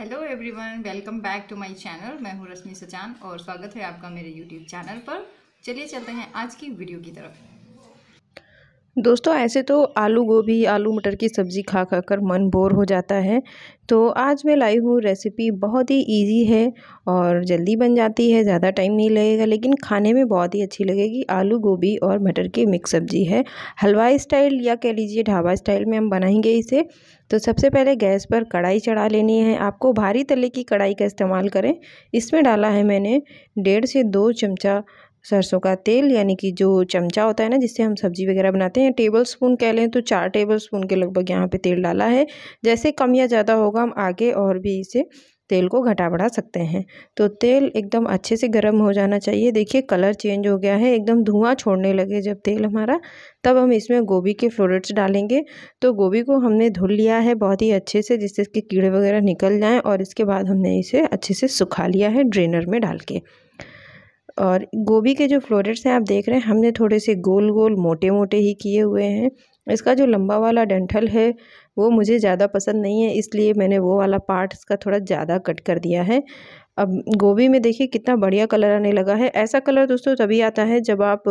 hello everyone welcome back to my channel मैं हूँ रश्मि सचान और स्वागत है आपका मेरे यूट्यूब चैनल पर चलिए चलते हैं आज की वीडियो की तरफ दोस्तों ऐसे तो आलू गोभी आलू मटर की सब्ज़ी खा खा कर मन बोर हो जाता है तो आज मैं लाई हूँ रेसिपी बहुत ही इजी है और जल्दी बन जाती है ज़्यादा टाइम नहीं लगेगा लेकिन खाने में बहुत ही अच्छी लगेगी आलू गोभी और मटर की मिक्स सब्ज़ी है हलवा स्टाइल या कह लीजिए ढाबा स्टाइल में हम बनाएंगे इसे तो सबसे पहले गैस पर कढ़ाई चढ़ा लेनी है आपको भारी तले की कढ़ाई का इस्तेमाल करें इसमें डाला है मैंने डेढ़ से दो चमचा सरसों का तेल यानी कि जो चमचा होता है ना जिससे हम सब्जी वगैरह बनाते हैं टेबल स्पून कह लें तो चार टेबल स्पून के लगभग यहाँ पे तेल डाला है जैसे कम या ज़्यादा होगा हम आगे और भी इसे तेल को घटा बढ़ा सकते हैं तो तेल एकदम अच्छे से गर्म हो जाना चाहिए देखिए कलर चेंज हो गया है एकदम धुआँ छोड़ने लगे जब तेल हमारा तब हम इसमें गोभी के फ्लोरेट्स डालेंगे तो गोभी को हमने धुल लिया है बहुत ही अच्छे से जिससे इसके कीड़े वगैरह निकल जाएँ और इसके बाद हमने इसे अच्छे से सुखा लिया है ड्रेनर में डाल के और गोभी के जो फ्लोरेट्स हैं आप देख रहे हैं हमने थोड़े से गोल गोल मोटे मोटे ही किए हुए हैं इसका जो लंबा वाला डंठल है वो मुझे ज़्यादा पसंद नहीं है इसलिए मैंने वो वाला पार्ट इसका थोड़ा ज़्यादा कट कर दिया है अब गोभी में देखिए कितना बढ़िया कलर आने लगा है ऐसा कलर दोस्तों तभी आता है जब आप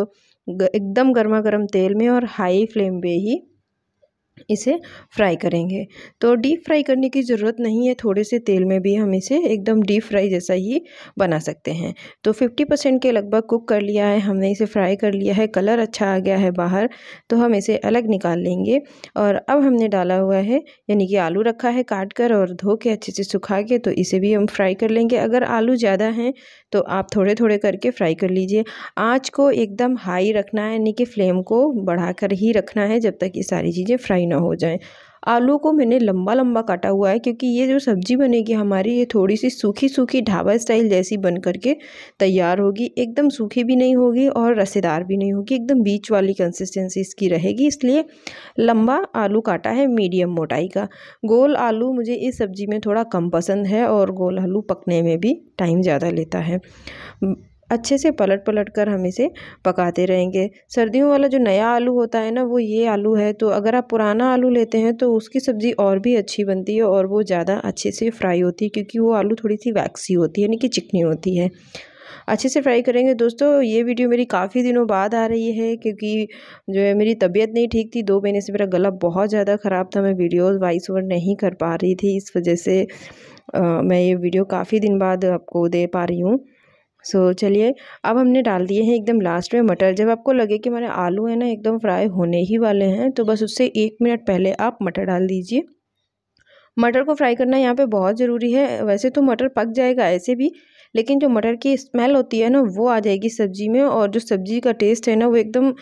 एकदम गर्मा गर्म तेल में और हाई फ्लेम पे ही इसे फ्राई करेंगे तो डीप फ्राई करने की ज़रूरत नहीं है थोड़े से तेल में भी हम इसे एकदम डीप फ्राई जैसा ही बना सकते हैं तो 50 परसेंट के लगभग कुक कर लिया है हमने इसे फ्राई कर लिया है कलर अच्छा आ गया है बाहर तो हम इसे अलग निकाल लेंगे और अब हमने डाला हुआ है यानी कि आलू रखा है काट कर और धो के अच्छे से सुखा के तो इसे भी हम फ्राई कर लेंगे अगर आलू ज़्यादा हैं तो आप थोड़े थोड़े करके फ्राई कर लीजिए आँच को एकदम हाई रखना है यानी कि फ्लेम को बढ़ा कर ही रखना है जब तक ये सारी चीज़ें फ्राई ना हो जाए आलू को मैंने लंबा लंबा काटा हुआ है क्योंकि ये जो सब्ज़ी बनेगी हमारी ये थोड़ी सी सूखी सूखी ढाबा स्टाइल जैसी बन करके तैयार होगी एकदम सूखी भी नहीं होगी और रसेदार भी नहीं होगी एकदम बीच वाली कंसिस्टेंसी इसकी रहेगी इसलिए लंबा आलू काटा है मीडियम मोटाई का गोल आलू मुझे इस सब्ज़ी में थोड़ा कम पसंद है और गोल आलू पकने में भी टाइम ज़्यादा लेता है अच्छे से पलट पलट कर हम इसे पकाते रहेंगे सर्दियों वाला जो नया आलू होता है ना वो ये आलू है तो अगर आप पुराना आलू लेते हैं तो उसकी सब्ज़ी और भी अच्छी बनती है और वो ज़्यादा अच्छे से फ्राई होती है क्योंकि वो आलू थोड़ी सी वैक्सी होती है यानी कि चिकनी होती है अच्छे से फ्राई करेंगे दोस्तों ये वीडियो मेरी काफ़ी दिनों बाद आ रही है क्योंकि जो है मेरी तबीयत नहीं ठीक थी दो महीने से मेरा गला बहुत ज़्यादा ख़राब था मैं वीडियोस वॉइस ओवर नहीं कर पा रही थी इस वजह से आ, मैं ये वीडियो काफ़ी दिन बाद आपको दे पा रही हूँ सो so, चलिए अब हमने डाल दिए हैं एकदम लास्ट में मटर जब आपको लगे कि हमारे आलू है ना एकदम फ्राई होने ही वाले हैं तो बस उससे एक मिनट पहले आप मटर डाल दीजिए मटर को फ्राई करना यहाँ पे बहुत ज़रूरी है वैसे तो मटर पक जाएगा ऐसे भी लेकिन जो मटर की स्मेल होती है ना वो आ जाएगी सब्ज़ी में और जो सब्ज़ी का टेस्ट है ना वो एकदम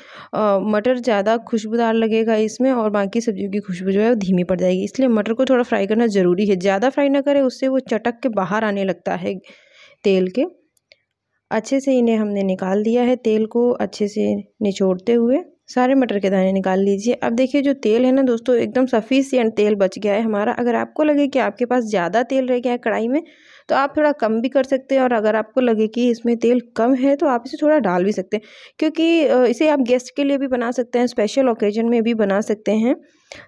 मटर ज़्यादा खुशबूदार लगेगा इसमें और बाकी सब्जियों की खुशबू जो है वो धीमी पड़ जाएगी इसलिए मटर को थोड़ा फ्राई करना ज़रूरी है ज़्यादा फ्राई ना करें उससे वो चटक के बाहर आने लगता है तेल के अच्छे से इन्हें हमने निकाल दिया है तेल को अच्छे से निचोड़ते हुए सारे मटर के दाने निकाल लीजिए अब देखिए जो तेल है ना दोस्तों एकदम सफिशियंट तेल बच गया है हमारा अगर आपको लगे कि आपके पास ज़्यादा तेल रह गया है कढ़ाई में तो आप थोड़ा कम भी कर सकते हैं और अगर आपको लगे कि इसमें तेल कम है तो आप इसे थोड़ा डाल भी सकते हैं क्योंकि इसे आप गेस्ट के लिए भी बना सकते हैं स्पेशल ओकेजन में भी बना सकते हैं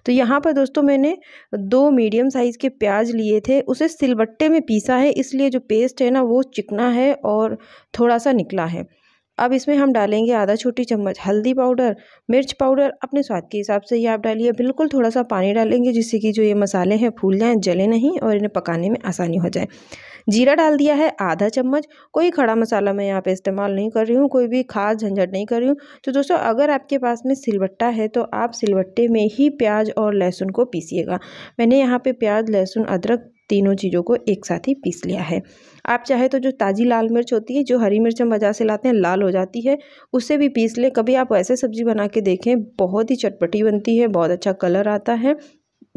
तो यहाँ पर दोस्तों मैंने दो मीडियम साइज़ के प्याज लिए थे उसे सिलबट्टे में पीसा है इसलिए जो पेस्ट है ना वो चिकना है और थोड़ा सा निकला है अब इसमें हम डालेंगे आधा छोटी चम्मच हल्दी पाउडर मिर्च पाउडर अपने स्वाद के हिसाब से ये आप डालिए बिल्कुल थोड़ा सा पानी डालेंगे जिससे कि जो ये मसाले हैं फूल जाएँ जले नहीं और इन्हें पकाने में आसानी हो जाए जीरा डाल दिया है आधा चम्मच कोई खड़ा मसाला मैं यहाँ पे इस्तेमाल नहीं कर रही हूँ कोई भी खास झंझट नहीं कर रही हूँ तो दोस्तों अगर आपके पास में सिलबट्टा है तो आप सिलबट्टे में ही प्याज और लहसुन को पीसीएगा मैंने यहाँ पे प्याज लहसुन अदरक तीनों चीज़ों को एक साथ ही पीस लिया है आप चाहे तो जो ताज़ी लाल मिर्च होती है जो हरी मिर्च हम बाजार से लाते हैं लाल हो जाती है उसे भी पीस लें कभी आप ऐसे सब्ज़ी बना के देखें बहुत ही चटपटी बनती है बहुत अच्छा कलर आता है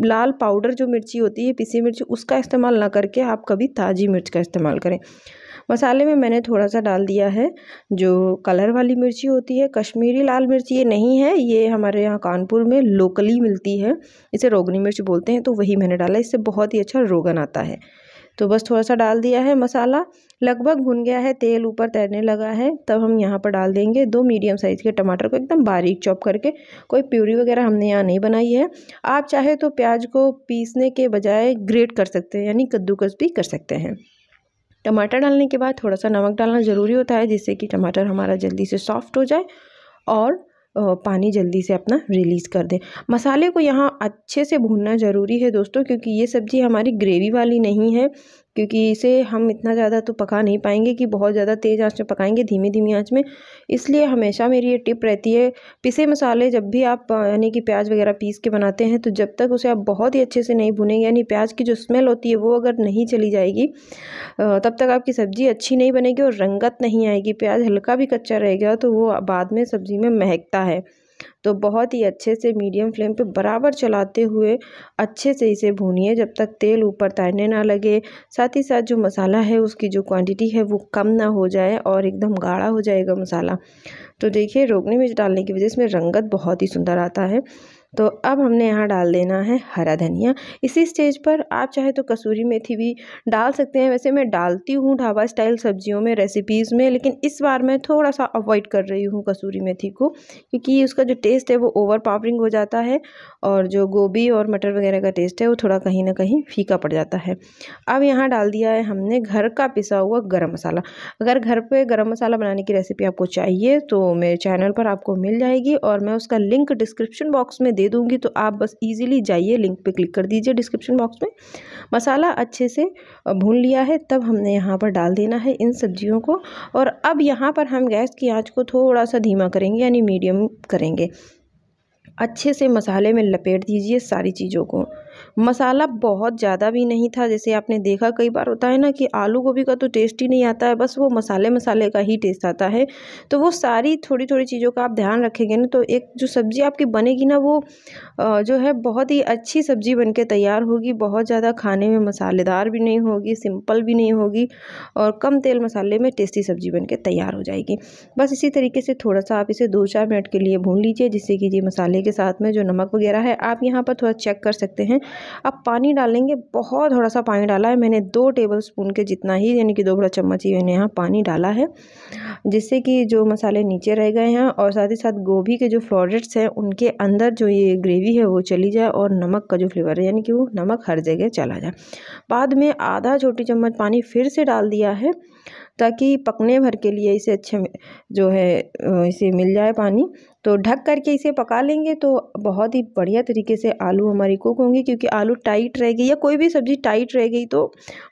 लाल पाउडर जो मिर्ची होती है पीसी मिर्च उसका इस्तेमाल ना करके आप कभी ताज़ी मिर्च का इस्तेमाल करें मसाले में मैंने थोड़ा सा डाल दिया है जो कलर वाली मिर्ची होती है कश्मीरी लाल मिर्च ये नहीं है ये हमारे यहाँ कानपुर में लोकली मिलती है इसे रोगनी मिर्च बोलते हैं तो वही मैंने डाला इससे बहुत ही अच्छा रोगन आता है तो बस थोड़ा सा डाल दिया है मसाला लगभग भुन गया है तेल ऊपर तैरने लगा है तब हम यहाँ पर डाल देंगे दो मीडियम साइज़ के टमाटर को एकदम बारीक चॉप करके कोई प्यूरी वगैरह हमने यहाँ नहीं बनाई है आप चाहे तो प्याज को पीसने के बजाय ग्रेट कर सकते हैं यानी कद्दूकस भी कर सकते हैं टमाटर डालने के बाद थोड़ा सा नमक डालना ज़रूरी होता है जिससे कि टमाटर हमारा जल्दी से सॉफ्ट हो जाए और पानी जल्दी से अपना रिलीज़ कर दें मसाले को यहाँ अच्छे से भूनना ज़रूरी है दोस्तों क्योंकि ये सब्ज़ी हमारी ग्रेवी वाली नहीं है क्योंकि इसे हम इतना ज़्यादा तो पका नहीं पाएंगे कि बहुत ज़्यादा तेज़ आंच में पकाएंगे धीमी धीमी आंच में इसलिए हमेशा मेरी ये टिप रहती है पिसे मसाले जब भी आप यानी कि प्याज वगैरह पीस के बनाते हैं तो जब तक उसे आप बहुत ही अच्छे से नहीं भुनेंगे यानी प्याज की जो स्मेल होती है वो अगर नहीं चली जाएगी तब तक आपकी सब्ज़ी अच्छी नहीं बनेगी और रंगत नहीं आएगी प्याज हल्का भी कच्चा रहेगा तो वो बाद में सब्ज़ी में महकता है तो बहुत ही अच्छे से मीडियम फ्लेम पे बराबर चलाते हुए अच्छे से इसे भूनिए जब तक तेल ऊपर तैरने ना लगे साथ ही साथ जो मसाला है उसकी जो क्वांटिटी है वो कम ना हो जाए और एकदम गाढ़ा हो जाएगा मसाला तो देखिए रोगनी मिर्च डालने की वजह से इसमें रंगत बहुत ही सुंदर आता है तो अब हमने यहाँ डाल देना है हरा धनिया इसी स्टेज पर आप चाहे तो कसूरी मेथी भी डाल सकते हैं वैसे मैं डालती हूँ ढाबा स्टाइल सब्जियों में रेसिपीज़ में लेकिन इस बार मैं थोड़ा सा अवॉइड कर रही हूँ कसूरी मेथी को क्योंकि उसका जो टेस्ट है वो ओवर पावरिंग हो जाता है और जो गोभी और मटर वगैरह का टेस्ट है वो थोड़ा कहीं ना कहीं फीका पड़ जाता है अब यहाँ डाल दिया है हमने घर का पिसा हुआ गर्म मसाला अगर घर पर गर्म मसाला बनाने की रेसिपी आपको चाहिए तो मेरे चैनल पर आपको मिल जाएगी और मैं उसका लिंक डिस्क्रिप्शन बॉक्स में दे दूँगी तो आप बस ईजिली जाइए लिंक पर क्लिक कर दीजिए डिस्क्रिप्शन बॉक्स में मसाला अच्छे से भून लिया है तब हमने यहाँ पर डाल देना है इन सब्जियों को और अब यहाँ पर हम गैस की आँच को थोड़ा सा धीमा करेंगे यानी मीडियम करेंगे अच्छे से मसाले में लपेट दीजिए सारी चीज़ों को मसाला बहुत ज़्यादा भी नहीं था जैसे आपने देखा कई बार होता है ना कि आलू गोभी का तो टेस्ट ही नहीं आता है बस वो मसाले मसाले का ही टेस्ट आता है तो वो सारी थोड़ी थोड़ी चीज़ों का आप ध्यान रखेंगे ना तो एक जो सब्ज़ी आपकी बनेगी ना वो जो है बहुत ही अच्छी सब्ज़ी बन तैयार होगी बहुत ज़्यादा खाने में मसालेदार भी नहीं होगी सिंपल भी नहीं होगी और कम तेल मसाले में टेस्टी सब्ज़ी बन तैयार हो जाएगी बस इसी तरीके से थोड़ा सा आप इसे दो चार मिनट के लिए भून लीजिए जिससे कि ये मसाले के साथ में जो नमक वगैरह है आप यहाँ पर थोड़ा चेक कर सकते हैं अब पानी डालेंगे बहुत थोड़ा सा पानी डाला है मैंने दो टेबल स्पून के जितना ही यानी कि दो बड़ा चम्मच ही मैंने यहाँ पानी डाला है जिससे कि जो मसाले नीचे रह गए हैं और साथ ही साथ गोभी के जो फ्लोरेट्स हैं उनके अंदर जो ये ग्रेवी है वो चली जाए और नमक का जो फ्लेवर है यानी कि वो नमक हर जगह चला जाए बाद में आधा छोटी चम्मच पानी फिर से डाल दिया है ताकि पकने भर के लिए इसे अच्छे जो है इसे मिल जाए पानी तो ढक करके इसे पका लेंगे तो बहुत ही बढ़िया तरीके से आलू हमारी कुक होंगे क्योंकि आलू टाइट रहेगी या कोई भी सब्ज़ी टाइट रह गई तो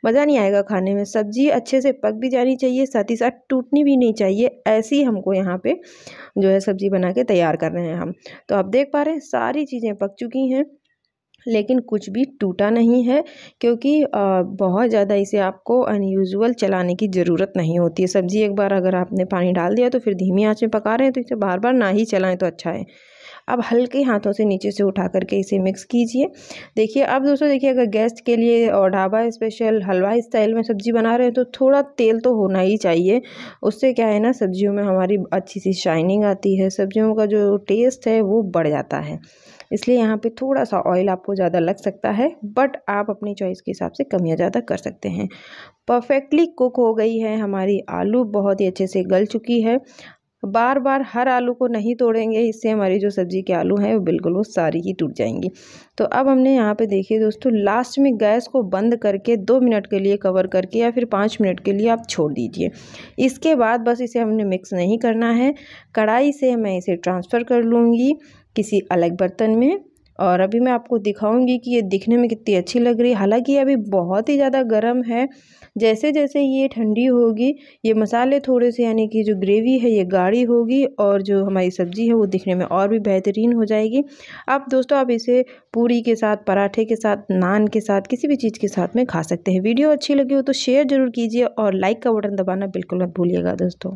मज़ा नहीं आएगा खाने में सब्ज़ी अच्छे से पक भी जानी चाहिए साथ ही साथ टूटनी भी नहीं चाहिए ऐसी हमको यहाँ पे जो है सब्ज़ी बना के तैयार कर रहे हैं हम तो आप देख पा रहे हैं सारी चीज़ें पक चुकी हैं लेकिन कुछ भी टूटा नहीं है क्योंकि बहुत ज़्यादा इसे आपको अनयूज़ुअल चलाने की ज़रूरत नहीं होती है सब्ज़ी एक बार अगर आपने पानी डाल दिया तो फिर धीमी आंच में पका रहे हैं तो इसे बार बार ना ही चलाएं तो अच्छा है अब हल्के हाथों से नीचे से उठा करके इसे मिक्स कीजिए देखिए अब दोस्तों देखिए अगर गेस्ट के लिए और ढाबा स्पेशल हलवा स्टाइल में सब्ज़ी बना रहे हैं तो थोड़ा तेल तो होना ही चाहिए उससे क्या है ना सब्जियों में हमारी अच्छी सी शाइनिंग आती है सब्जियों का जो टेस्ट है वो बढ़ जाता है इसलिए यहाँ पे थोड़ा सा ऑयल आपको ज़्यादा लग सकता है बट आप अपनी चॉइस के हिसाब से कम या ज़्यादा कर सकते हैं परफेक्टली कुक हो गई है हमारी आलू बहुत ही अच्छे से गल चुकी है बार बार हर आलू को नहीं तोड़ेंगे इससे हमारी जो सब्ज़ी के आलू हैं वो बिल्कुल वो सारी ही टूट जाएंगी तो अब हमने यहाँ पे देखिए दोस्तों लास्ट में गैस को बंद करके दो मिनट के लिए कवर करके या फिर पाँच मिनट के लिए आप छोड़ दीजिए इसके बाद बस इसे हमने मिक्स नहीं करना है कढ़ाई से मैं इसे ट्रांसफ़र कर लूँगी किसी अलग बर्तन में और अभी मैं आपको दिखाऊंगी कि ये दिखने में कितनी अच्छी लग रही है हालांकि अभी बहुत ही ज़्यादा गर्म है जैसे जैसे ये ठंडी होगी ये मसाले थोड़े से यानी कि जो ग्रेवी है ये गाढ़ी होगी और जो हमारी सब्ज़ी है वो दिखने में और भी बेहतरीन हो जाएगी अब दोस्तों आप इसे पूरी के साथ पराठे के साथ नान के साथ किसी भी चीज़ के साथ में खा सकते हैं वीडियो अच्छी लगी हो तो शेयर ज़रूर कीजिए और लाइक का बटन दबाना बिल्कुल मत भूलिएगा दोस्तों